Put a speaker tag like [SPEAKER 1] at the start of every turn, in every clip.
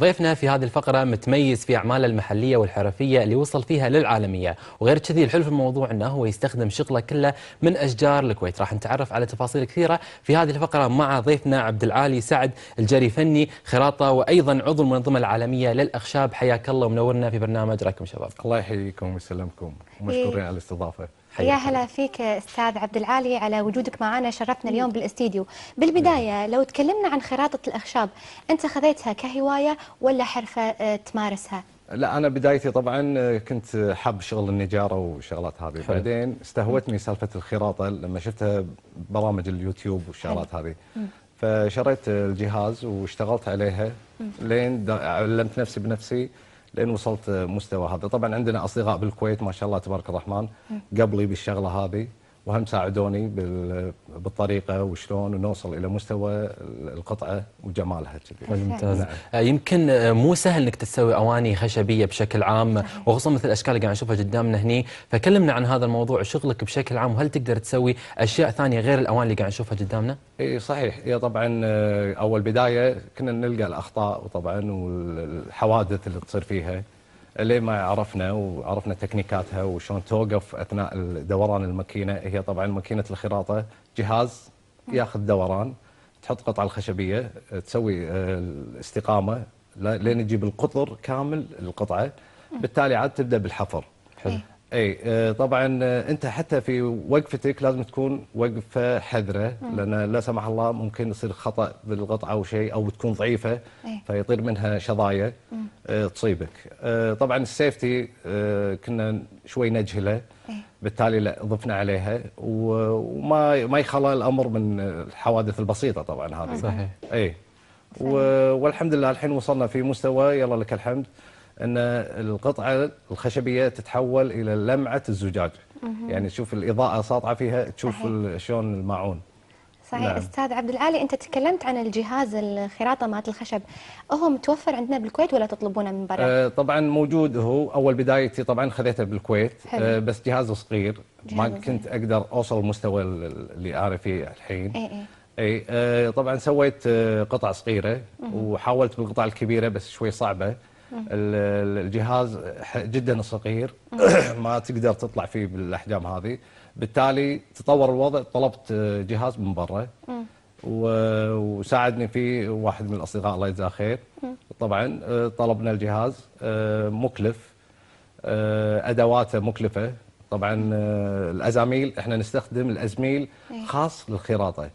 [SPEAKER 1] ضيفنا في هذه الفقرة متميز في أعماله المحلية والحرفية اللي وصل فيها للعالمية وغير كذي الحلو في الموضوع أنه هو يستخدم شغله كله من أشجار الكويت راح نتعرف على تفاصيل كثيرة في هذه الفقرة مع ضيفنا عبد العالي سعد الجري فني خراطة وأيضا عضو المنظمة العالمية للأخشاب حياك الله ومنورنا في برنامج راكم شباب الله يحييكم ويسلمكم ومشكورين إيه. على الاستضافة يا
[SPEAKER 2] هلا فيك استاذ عبد العالي على وجودك معنا شرفتنا اليوم بالاستديو بالبدايه لو تكلمنا عن خراطه الاخشاب انت خذيتها كهوايه ولا حرفه آه، تمارسها
[SPEAKER 3] لا انا بدايتي طبعا آه، كنت حاب شغل النجاره وشغلات هذه حلو. بعدين استهوتني سالفه الخراطه لما شفتها برامج اليوتيوب والشغلات هذه فشريت الجهاز واشتغلت عليها لين علمت نفسي بنفسي لين وصلت مستوى هذا طبعا عندنا اصدقاء بالكويت ما شاء الله تبارك الرحمن قبلي بالشغله هذه وهم ساعدوني
[SPEAKER 1] بالطريقه وشلون نوصل الى مستوى القطعه وجمالها كذي. ممتاز. نعم. آه، يمكن آه، مو سهل انك تسوي اواني خشبيه بشكل عام وخصوصا مثل الاشكال اللي قاعد نشوفها قدامنا هني، فكلمنا عن هذا الموضوع شغلك بشكل عام وهل تقدر تسوي اشياء ثانيه غير الاواني اللي قاعد نشوفها قدامنا؟
[SPEAKER 3] اي صحيح، هي طبعا آه، اول بدايه كنا نلقى الاخطاء وطبعا والحوادث اللي تصير فيها. ما عرفنا وعرفنا تكنيكاتها وشلون توقف اثناء دوران الماكينه هي طبعا ماكينه الخراطه جهاز ياخذ دوران تحط قطعه الخشبيه تسوي آه، الاستقامه لين تجيب القطر كامل القطعه بالتالي عاد تبدا بالحفر حلو إيه. اي آه، طبعا آه، انت حتى في وقفتك لازم تكون وقفه حذره لان لا سمح الله ممكن يصير خطا بالقطعه او شيء او تكون ضعيفه إيه. فيطير منها شظايا آه، تصيبك. طبعا السيفتي كنا شوي نجهله إيه. بالتالي لا ضفنا عليها وما ما يخلى الامر من الحوادث البسيطه طبعا هذه. صحيح. اي والحمد لله الحين وصلنا في مستوى يلا لك الحمد ان القطعه الخشبيه تتحول الى لمعه الزجاج يعني تشوف الاضاءه ساطعه فيها تشوف شلون الماعون
[SPEAKER 2] صحيح نعم. استاذ عبد العالي انت تكلمت عن الجهاز الخراطه مالت الخشب هو متوفر عندنا بالكويت ولا تطلبونه من برا أه
[SPEAKER 3] طبعا موجود هو اول بدايتي طبعا خذيته بالكويت آه، حلو. أه بس جهاز صغير جهاز ما كنت اقدر اوصل المستوى اللي انا فيه الحين اي اي اي أه طبعا سويت آه، قطع صغيره وحاولت بالقطع الكبيره بس شوي صعبه الجهاز جدا صغير ما تقدر تطلع فيه بالاحجام هذه بالتالي تطور الوضع طلبت آه، جهاز من برا وساعدني فيه واحد من الاصدقاء الله يجزاه خير طبعا آه، طلبنا الجهاز آه، مكلف ادواته مكلفه طبعا الازاميل احنا نستخدم الازميل إيه. خاص للخراطه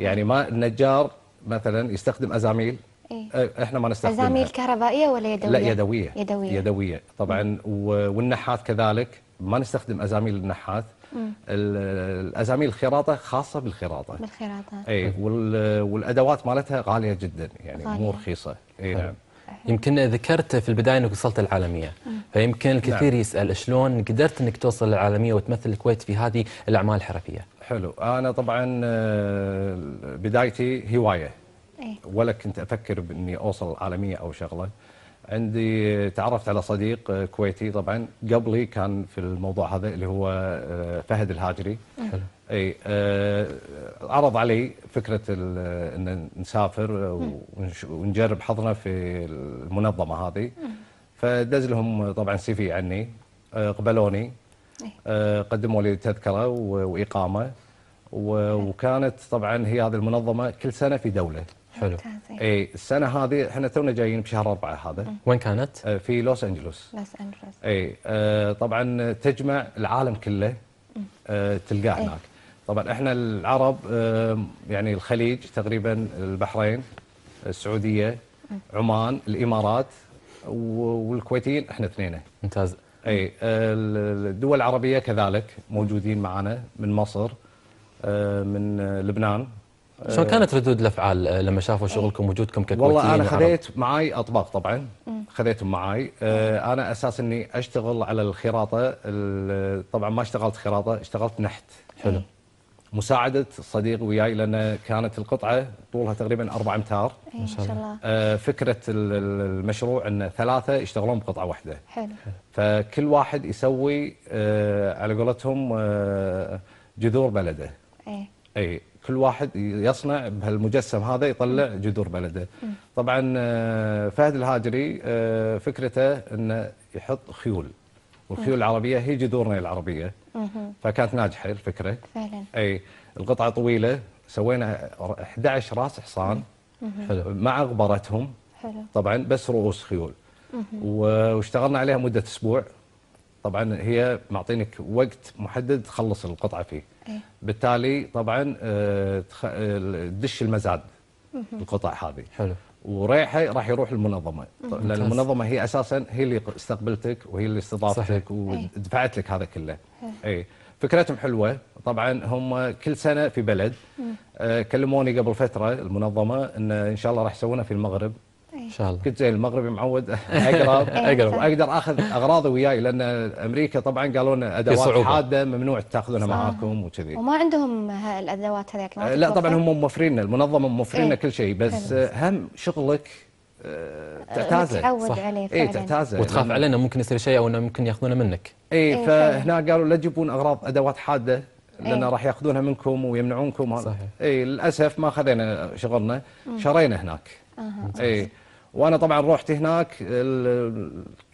[SPEAKER 3] يعني ما النجار مثلا يستخدم ازاميل إيه؟ أه، احنا ما نستخدمها عزامي
[SPEAKER 2] كهربائيه ولا يدويه؟ لا يدويه
[SPEAKER 3] يدويه يدويه طبعا والنحات كذلك ما نستخدم ازاميل النحات الازاميل الخراطه
[SPEAKER 1] خاصه بالخراطه بالخراطه اي والادوات مالتها غاليه جدا يعني مو رخيصه اي نعم يمكن ذكرت في البدايه انك وصلت العالميه فيمكن الكثير نعم. يسال شلون قدرت انك توصل للعالميه وتمثل الكويت في هذه الاعمال الحرفيه حلو
[SPEAKER 3] انا طبعا آه، بدايتي هوايه إيه. ولا كنت افكر باني اوصل عالميه او شغله عندي تعرفت على صديق كويتي طبعا قبلي كان في الموضوع هذا اللي هو آه، فهد الهاجري حلو اي آه، عرض علي فكره ان نسافر ونجرب حظنا في المنظمه هذه فدز لهم طبعا سي في عني آه، قبلوني إيه. قدموا لي تذكره واقامه وكانت طبعا هي هذه المنظمه كل سنه في دوله حلو اي السنه هذه احنا تونا جايين بشهر أربعة هذا وين كانت؟ آه، في لوس انجلوس لوس انجلوس اي آه، طبعا تجمع العالم كله آه، تلقاه إيه. هناك طبعا احنا العرب يعني الخليج تقريبا البحرين السعوديه عمان الامارات والكويتيين احنا اثنين ممتاز اي الدول العربيه كذلك موجودين معنا من مصر من لبنان شلون آه. كانت ردود الافعال آه، لما شافوا شغلكم وجودكم ككويتيين والله انا خذيت معاي اطباق طبعا خذيتهم معاي آه، انا اساس اني اشتغل على الخراطه طبعا ما اشتغلت خراطه اشتغلت نحت حلو مساعدة صديق وياي لأن كانت القطعة طولها تقريبا 4 أمتار ما إيه، شاء الله فكرة المشروع أن ثلاثة يشتغلون بقطعة واحدة حلو فكل واحد يسوي على قولتهم جذور بلده أي أي كل واحد يصنع بهالمجسم هذا يطلع جذور بلده طبعا آه، فهد الهاجري آه، فكرته انه يحط خيول والخيول العربيه هي جذورنا العربيه فكانت ناجحه الفكره فعلا اي القطعه طويله سوينا 11 راس حصان حلو. مع غبرتهم حلو. طبعا بس رؤوس خيول واشتغلنا عليها مده اسبوع طبعا هي معطينك وقت محدد تخلص القطعه فيه إيه. بالتالي طبعا آه، آه، تدش المزاد القطع هذه حلو وريحه راح يروح المنظمه لان المنظمه هي اساسا هي اللي استقبلتك وهي اللي استضافتك ودفعت لك هذا كله اي إيه. فكرتهم حلوه طبعا هم كل سنه في بلد آه، كلموني قبل فتره المنظمه ان ان شاء الله راح يسوونها في المغرب ان شاء الله كنت زي المغربي معود اقرب اقرب اقدر اخذ اغراضي وياي لان امريكا طبعا قالوا لنا ادوات حاده ممنوع تاخذونها معاكم وكذي
[SPEAKER 2] وما عندهم الادوات هذيك آه، لا طبعا هم
[SPEAKER 3] موفرين لنا المنظمه موفرين لنا إيه. كل شيء بس آه، هم شغلك
[SPEAKER 1] آه،
[SPEAKER 2] تعتازه عليه إيه تعتاز
[SPEAKER 3] تعتازه وتخاف علينا
[SPEAKER 1] ممكن يصير شيء او انه ممكن ياخذونه منك اي إيه فهنا
[SPEAKER 3] قالوا لا تجيبون اغراض ادوات حاده لان إيه؟ راح ياخذونها منكم ويمنعونكم صحيح اي للاسف ما خذينا شغلنا شرينا هناك آه. اي وانا طبعا رحت هناك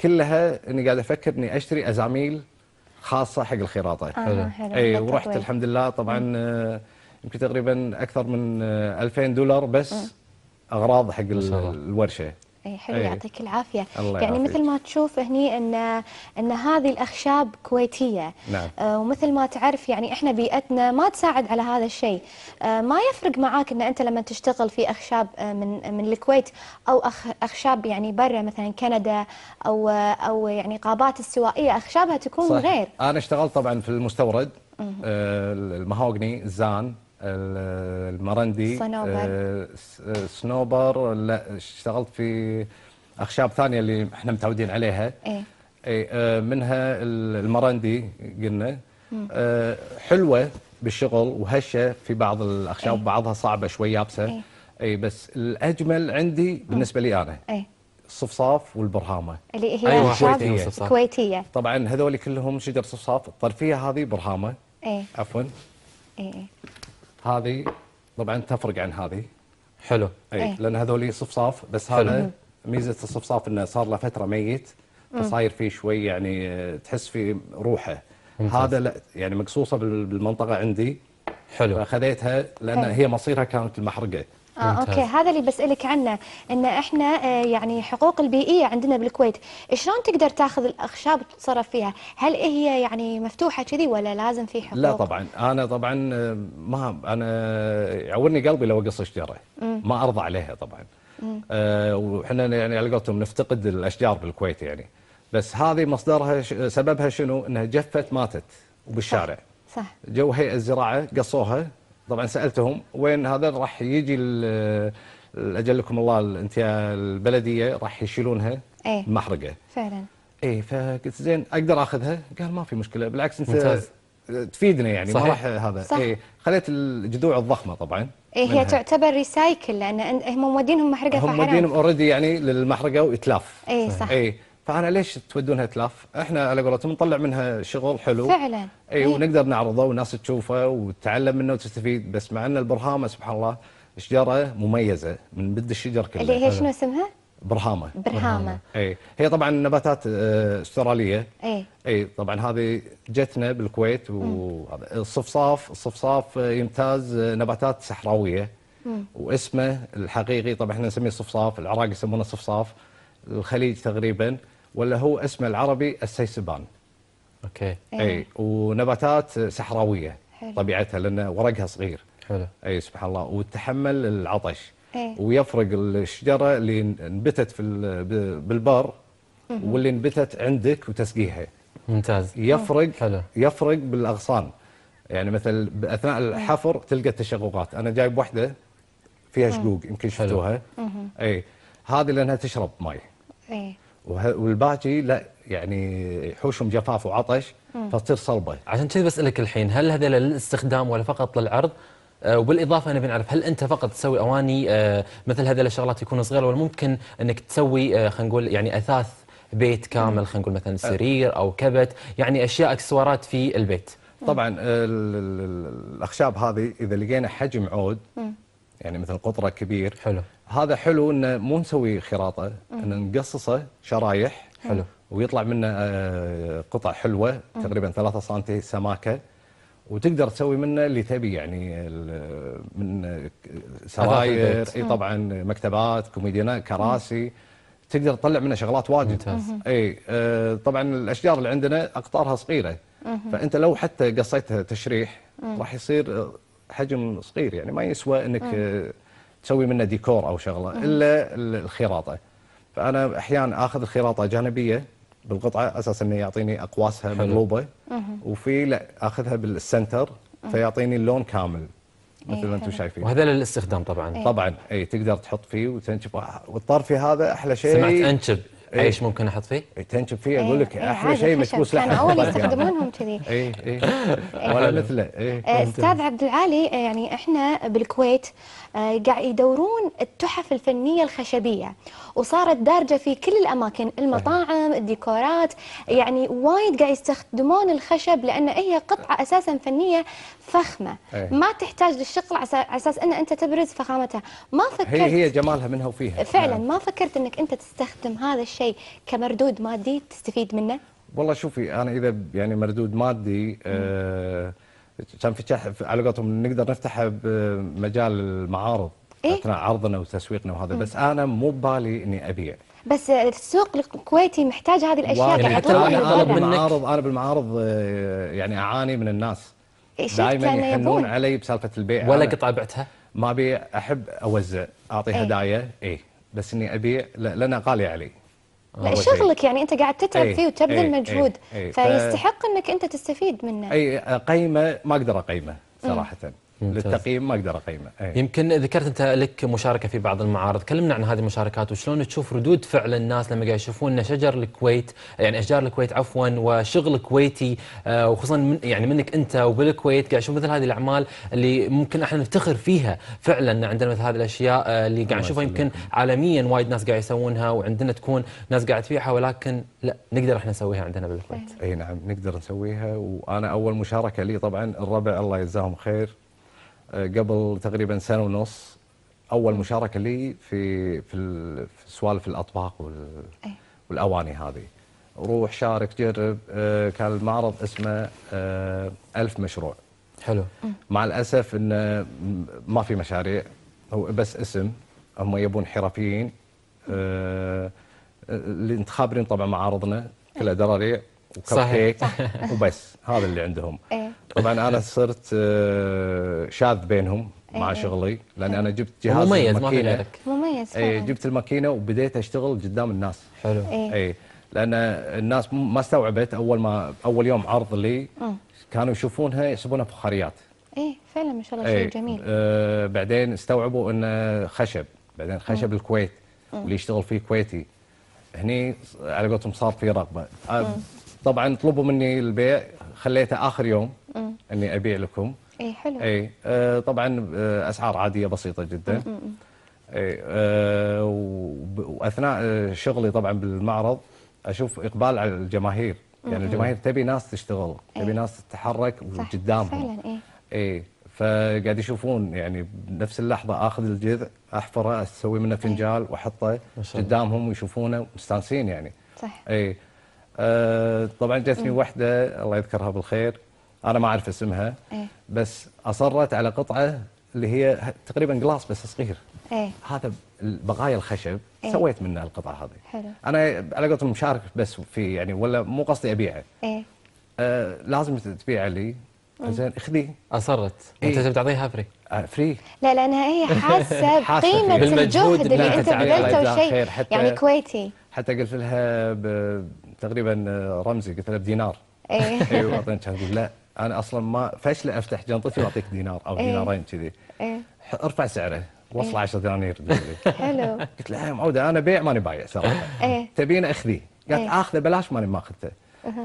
[SPEAKER 3] كلها اني قاعد افكر اني اشتري ازاميل خاصه حق الخراطه آه حلو. اي ورحت طويل. الحمد لله طبعا آه، يمكن تقريبا اكثر من 2000 آه، دولار بس اغراض حق الورشه
[SPEAKER 2] اي حلو أيه. يعطيك العافيه الله يعني يعافيك. مثل ما تشوف هني ان ان هذه الاخشاب كويتيه نعم. آه ومثل ما تعرف يعني احنا بيئتنا ما تساعد على هذا الشيء آه ما يفرق معاك ان انت لما تشتغل في اخشاب آه، من من الكويت او أخ اخشاب يعني برا مثلا كندا او او يعني قابات السوائيه اخشابها تكون صح. غير
[SPEAKER 3] انا اشتغلت طبعا في المستورد آه، المهوجني الزان المرندي سنوبر آه، آه، لا اشتغلت في اخشاب ثانيه اللي احنا متعودين عليها ايه اي آه، منها المرندي قلنا حلوه بالشغل وهشه في بعض الاخشاب إيه. بعضها صعبه شوي يابسه اي إيه، بس الاجمل عندي بالنسبه لي انا الصفصاف إيه. والبرهامه اللي هي أيوة كويتية. كويتيه طبعا هذول كلهم شجر صفصاف الطرفيه هذه برهامه ايه عفوا ايه هذه طبعا تفرق عن هذه حلو اي أيه. لان هذول صفصاف بس هذا ميزه الصفصاف انه صار له فتره ميت فصاير فيه شوي يعني تحس في روحه ممتاز. هذا لا يعني مقصوصه بالمنطقه عندي حلو فاخذيتها لان أيه. هي مصيرها كانت المحرقه
[SPEAKER 2] آه اوكي هذا اللي بسالك عنه ان احنا آه يعني حقوق البيئيه عندنا بالكويت شلون تقدر تاخذ الاخشاب وتتصرف فيها هل إيه هي يعني مفتوحه كذي ولا لازم في حقوق لا طبعا
[SPEAKER 3] انا طبعا آه، ما انا يعورني قلبي لو اقص شجره ما ارضى عليها طبعا آه وحنا يعني على قولتهم نفتقد الاشجار بالكويت يعني بس هذه مصدرها سببها شنو انها جفت ماتت وبالشارع صح, صح. جو هيئه الزراعه قصوها طبعا سالتهم وين هذا راح يجي اجلكم الله الانتهاء البلديه راح يشيلونها ايه المحرقه فعلا اي فقلت زين اقدر اخذها؟ قال ما في مشكله بالعكس انت ممتاز. تفيدنا يعني صحيح. ما راح هذا صح. اي خليت الجذوع الضخمه طبعا إيه هي تعتبر
[SPEAKER 2] ريسايكل لان هم مودينهم محرقه هم مودينهم
[SPEAKER 3] اوريدي يعني للمحرقه واتلاف اي صح ايه فانا ليش تودونها تلف؟ احنا على قولتهم نطلع منها شغل حلو فعلا اي ونقدر نعرضه والناس تشوفه وتتعلم منه وتستفيد بس مع ان البرهامه سبحان الله شجره مميزه من بد الشجر كله اللي هي شنو اسمها؟ برهامه
[SPEAKER 2] برهامه
[SPEAKER 3] اي هي طبعا نباتات آه، استراليه اي اي طبعا هذه جتنا بالكويت والصفصاف الصفصاف آه، يمتاز آه، نباتات صحراويه واسمه الحقيقي طبعا احنا نسميه الصفصاف العراق يسمونه الصفصاف الخليج تقريبا ولا هو اسمه العربي السيسبان اوكي اي إيه، ونباتات صحراويه طبيعتها لان ورقها صغير حلو اي سبحان الله وتحمل العطش أي. ويفرق الشجره اللي نبتت في بالبر واللي نبتت عندك وتسقيها ممتاز يفرق حلو. يفرق بالاغصان يعني مثل اثناء إيه. الحفر تلقى التشققات انا جايب واحده فيها إيه. شقوق يمكن شفتوها اي هذه لانها تشرب ماي اي والباقي لا يعني يحوشهم
[SPEAKER 1] جفاف وعطش فتصير صلبه. عشان كذا بسالك الحين هل هذا للاستخدام ولا فقط للعرض؟ آه، وبالاضافه نبي نعرف هل انت فقط تسوي اواني آه، مثل هذه الشغلات يكون صغيره ولا ممكن انك تسوي آه، خلينا نقول يعني اثاث بيت كامل خلينا نقول مثلا سرير او كبت يعني اشياء اكسسوارات في البيت. طبعا الاخشاب هذه
[SPEAKER 3] اذا لقينا حجم عود يعني مثل قطره كبير حلو هذا حلو انه مو نسوي خراطه ان نقصصه شرايح حلو ويطلع منه آه، قطع حلوه تقريبا 3 سم سماكه وتقدر تسوي منه اللي تبي يعني من سراير اي طبعا مكتبات كوميدينا كراسي تقدر تطلع منه شغلات واجد ممتاز اي آه، طبعا الاشجار اللي عندنا اقطارها صغيره فانت لو حتى قصيتها تشريح راح يصير حجم صغير يعني ما يسوى انك مم. تسوي منه ديكور او شغله مم. الا الخراطه فانا احيانا اخذ الخراطه جانبيه بالقطعه اساس انه يعطيني اقواسها مقلوبه وفي لا اخذها بالسنتر فيعطيني اللون كامل
[SPEAKER 2] إيه، مثل ما انتم شايفين وهذا
[SPEAKER 3] للاستخدام طبعا إيه. طبعا اي تقدر تحط فيه وتنشف والطرفي هذا احلى شيء سمعت انشب إيه. ايش ممكن احط فيه؟ تنشف فيه اقول إيه، لك احلى إيه، شيء مكبوس لحم كان اول يستخدمونهم كذي اي اي ولا مثله استاذ
[SPEAKER 2] عبد العالي يعني احنا بالكويت آه، قاعد يدورون التحف الفنية الخشبية وصارت دارجة في كل الأماكن المطاعم الديكورات يعني وايد قاعد يستخدمون الخشب لأن هي قطعة أساسا فنية فخمة إيه. ما تحتاج للشغل على أساس أن أنت تبرز فخامتها ما فكرت هي, هي
[SPEAKER 3] جمالها منها وفيها فعلا نعم.
[SPEAKER 2] ما فكرت أنك أنت تستخدم هذا الشيء كمردود مادي تستفيد منه
[SPEAKER 3] والله شوفي أنا إذا يعني مردود مادي آه كان على قولتهم نقدر نفتحها بمجال المعارض إيه؟ اثناء عرضنا وتسويقنا وهذا بس انا مو ببالي اني ابيع
[SPEAKER 2] بس السوق الكويتي محتاج هذه الاشياء يعني حتى انا انا بالمعارض
[SPEAKER 3] انا آه، بالمعارض يعني اعاني من الناس
[SPEAKER 2] دائما يحنون
[SPEAKER 3] علي بسالفه البيع ولا قطعه بعتها؟ ما ابي احب اوزع اعطي إيه؟ هدايا اي بس اني ابيع لانها غاليه علي
[SPEAKER 2] لا شغلك يعني انت قاعد تتعب أي فيه وتبذل أي إيه، مجهود أي أي فيستحق انك انت تستفيد منه اي
[SPEAKER 1] قيمه ما اقدر اقيمه صراحه م. للتقييم ما اقدر اقيمه أي. يمكن ذكرت انت لك مشاركه في بعض المعارض كلمنا عن هذه المشاركات وشلون تشوف ردود فعل الناس لما قاعد يشوفون ان شجر الكويت يعني اشجار الكويت عفوا وشغل كويتي آه، وخصوصا من يعني منك انت وبالكويت قاعد يشوف مثل هذه الاعمال اللي ممكن احنا نفتخر فيها فعلا عندنا مثل هذه الاشياء آه، اللي قاعد نشوفها يمكن عالميا وايد ناس قاعد يسوونها وعندنا تكون ناس قاعد فيها ولكن لا نقدر احنا نسويها عندنا بالكويت اي نعم نقدر نسويها وانا اول مشاركه لي طبعا الربع الله يجزاهم خير
[SPEAKER 3] قبل تقريبا سنه ونص اول مشاركه لي في في سوالف الاطباق وال إيه. والاواني هذه روح شارك جرب آه، كان المعرض اسمه آه، ألف مشروع حلو مع الاسف انه ما في مشاريع هو بس اسم هم يبون حرفيين آه، اللي انت خابرين طبعا معارضنا كلها إيه. دراري وكب صحيح وبس هذا اللي عندهم ايه؟ طبعا انا صرت آه، شاذ بينهم مع ايه؟ شغلي لان انا جبت جهاز مميز ما في غيرك
[SPEAKER 2] مميز اي
[SPEAKER 3] جبت الماكينه وبديت اشتغل قدام الناس حلو اي إيه. لان الناس ما استوعبت اول ما اول يوم عرض لي كانوا يشوفونها يحسبونها فخاريات
[SPEAKER 2] ايه فعلا ما شاء الله شيء إيه، جميل
[SPEAKER 3] آه بعدين استوعبوا انه خشب بعدين خشب مم. الكويت واللي يشتغل فيه كويتي هني على قولتهم صار في رغبه آه، طبعا طلبوا مني البيع خليته اخر يوم مم. اني ابيع لكم اي حلو اي آه طبعا آه، اسعار عاديه بسيطه جدا مم. اي آه واثناء آه، شغلي طبعا بالمعرض اشوف اقبال على الجماهير يعني الجماهير تبي ناس تشتغل إيه. تبي ناس تتحرك قدامهم فعلا اي اي فقاعد يشوفون يعني بنفس اللحظه اخذ الجذع احفره اسوي منه إيه. فنجال واحطه قدامهم ويشوفونه مستانسين يعني صح اي آه طبعا جتني وحده الله يذكرها بالخير انا ما اعرف اسمها إيه؟ بس اصرت على قطعه اللي هي تقريبا جلاس بس صغير إيه؟ هذا بقايا الخشب إيه؟ سويت منه القطعه هذه حلو. انا على قولتهم مشارك بس في يعني ولا مو قصدي ابيعه إيه؟ آه لازم تبيعه لي زين اخذي اصرت إيه. انت تبي تعطيها فري فري آه،
[SPEAKER 2] لا لانها هي إيه، حاسه بقيمه الجهد اللي انت بذلته شيء يعني كويتي
[SPEAKER 3] حتى قلت لها تقريبا آه، رمزي قلت له بدينار
[SPEAKER 2] ايه ايوه اعطيني
[SPEAKER 3] كان يقول لا انا اصلا ما فشل افتح جنطتي واعطيك دينار او إيه. دينارين كذي ايه ارفع سعره وصل 10 إيه. دنانير حلو قلت له إيه، معوده انا بيع ماني بايع صراحه ايه تبين اخذيه قالت اخذه بلاش ماني ما اخذته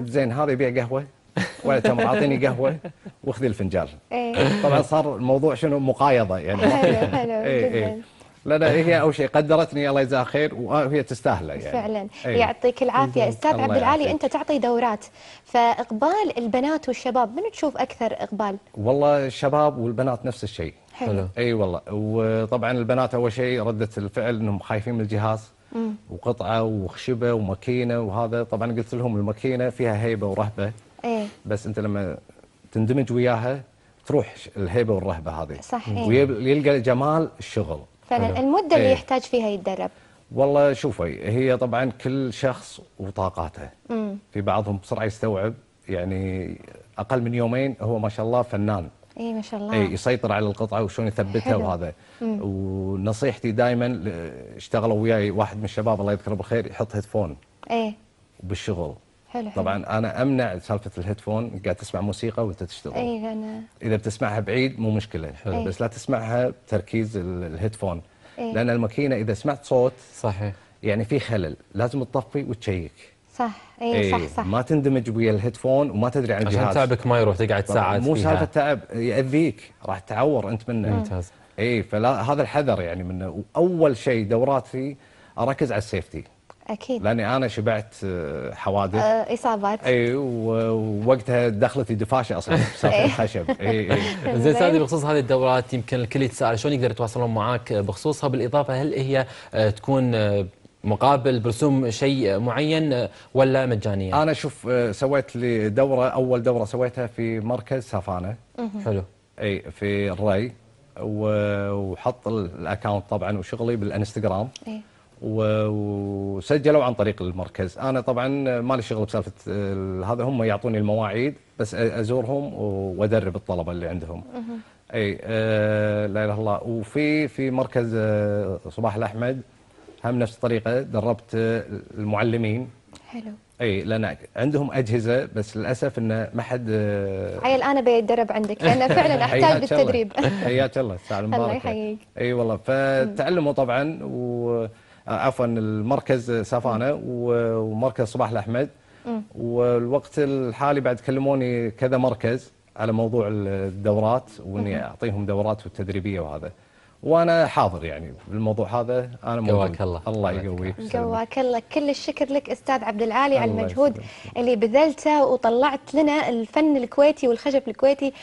[SPEAKER 3] زين هذا يبيع قهوه ولا تمر اعطيني قهوه واخذي الفنجان ايه طبعا صار الموضوع شنو مقايضه يعني حلو حلو ايه ايه لا لا هي اول شيء قدرتني الله يجزاها خير وهي تستاهله يعني فعلا أيوه. يعطيك العافيه استاذ عبد العالي انت
[SPEAKER 2] تعطي دورات فاقبال البنات والشباب من تشوف اكثر اقبال؟
[SPEAKER 3] والله الشباب والبنات نفس الشيء حلو اي أيوة والله وطبعا البنات اول شيء رده الفعل انهم خايفين من الجهاز وقطعه وخشبه وماكينه وهذا طبعا قلت لهم الماكينه فيها هيبه ورهبه ايه بس انت لما تندمج وياها تروح الهيبه والرهبه هذه صحيح ويلقى جمال الشغل فعلا المده اللي إيه. يحتاج
[SPEAKER 2] فيها يتدرب
[SPEAKER 3] والله شوفي هي طبعا كل شخص وطاقاته مم. في بعضهم بسرعه يستوعب يعني اقل من يومين هو ما شاء الله فنان
[SPEAKER 2] اي ما شاء الله اي
[SPEAKER 3] يسيطر على القطعه وشلون يثبتها حلو. وهذا مم. ونصيحتي دائما اشتغلوا وياي واحد من الشباب الله يذكره بالخير يحط هيدفون ايه بالشغل
[SPEAKER 2] حلو طبعا
[SPEAKER 3] انا امنع سالفه الهيدفون قاعد تسمع موسيقى وانت تشتغل
[SPEAKER 2] اي انا
[SPEAKER 3] اذا بتسمعها بعيد مو مشكله حلو. إيه. بس لا تسمعها بتركيز الهيدفون أي. لان الماكينه اذا سمعت صوت صحيح يعني في خلل لازم تطفي وتشيك
[SPEAKER 2] صح اي أيه صح صح
[SPEAKER 3] ما تندمج ويا الهيدفون وما تدري عن الجهاز عشان
[SPEAKER 1] تعبك ما يروح تقعد ساعات مو سالفه
[SPEAKER 3] تعب ياذيك راح تعور انت منه ممتاز اي فلا هذا الحذر يعني منه واول شيء دوراتي اركز على السيفتي اكيد لاني انا شبعت آه، حوادث اصابات آه، اي
[SPEAKER 1] ووقتها دخلت الدفاشه اصلا بسالفه الخشب اي اي زين سادي بخصوص هذه الدورات يمكن الكل يتساءل شلون يقدر يتواصلون معك بخصوصها بالاضافه هل هي آه، تكون مقابل برسوم شيء معين ولا مجانيا؟ انا شوف سويت
[SPEAKER 3] لي دوره اول دوره سويتها في مركز سافانا حلو اي في الري وحط الاكونت طبعا وشغلي بالانستغرام اي وسجلوا عن طريق المركز انا طبعا ما لي شغل بسالفه هذا هم يعطوني المواعيد بس ازورهم وادرب الطلبه اللي عندهم اي لا اله الا الله وفي في مركز صباح الاحمد هم نفس الطريقه دربت المعلمين حلو اي لان عندهم اجهزه بس للاسف انه ما حد
[SPEAKER 2] عيل انا بيتدرب عندك لان فعلا احتاج بالتدريب
[SPEAKER 3] حياك الله الساعه المباركه الله يحييك اي والله فتعلموا طبعا و آه، عفوا المركز سافانا ومركز صباح الاحمد والوقت الحالي بعد كلموني كذا مركز على موضوع الدورات واني اعطيهم دورات والتدريبيه وهذا وانا حاضر يعني بالموضوع هذا انا قواك الله الله يقويك قواك
[SPEAKER 2] الله كل الشكر لك استاذ عبد العالي على المجهود يسلم. اللي بذلته وطلعت لنا الفن الكويتي والخشب الكويتي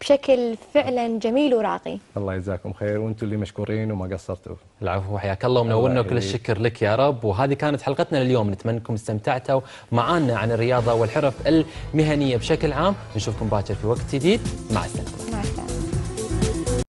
[SPEAKER 2] بشكل فعلا جميل وراقي
[SPEAKER 1] الله يجزاكم خير وانتم اللي مشكورين وما قصرتوا العفو حياك الله ومنورنا وكل الشكر لك يا رب وهذه كانت حلقتنا لليوم نتمنى انكم استمتعتوا معنا عن الرياضه والحرف
[SPEAKER 2] المهنيه بشكل عام نشوفكم باكر في وقت جديد مع السلامه مع السلامه